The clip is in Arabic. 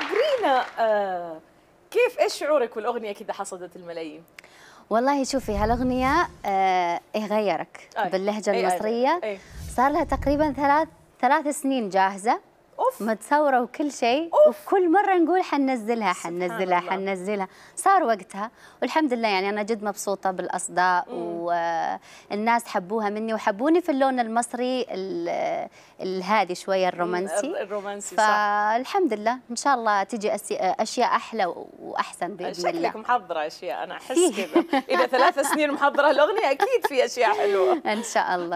خبرينا آه، كيف ايش شعورك والاغنيه كذا حصدت الملايين والله شوفي هالاغنيه آه إيه غيرك أي. باللهجه إيه، أي المصريه أي. أي. صار لها تقريبا ثلاث ثلاث سنين جاهزه اوف متصوره وكل شيء وكل مره نقول حننزلها حننزلها حننزلها صار وقتها والحمد لله يعني انا جد مبسوطه بالاصداء والناس حبوها مني وحبوني في اللون المصري الهادي شويه الرومانسي الرومانسي فالحمد لله ان شاء الله تجي اشياء احلى واحسن باذن الله شكلك محضره اشياء انا احس كذا اذا ثلاث سنين محضره الاغنيه اكيد في اشياء حلوه ان شاء الله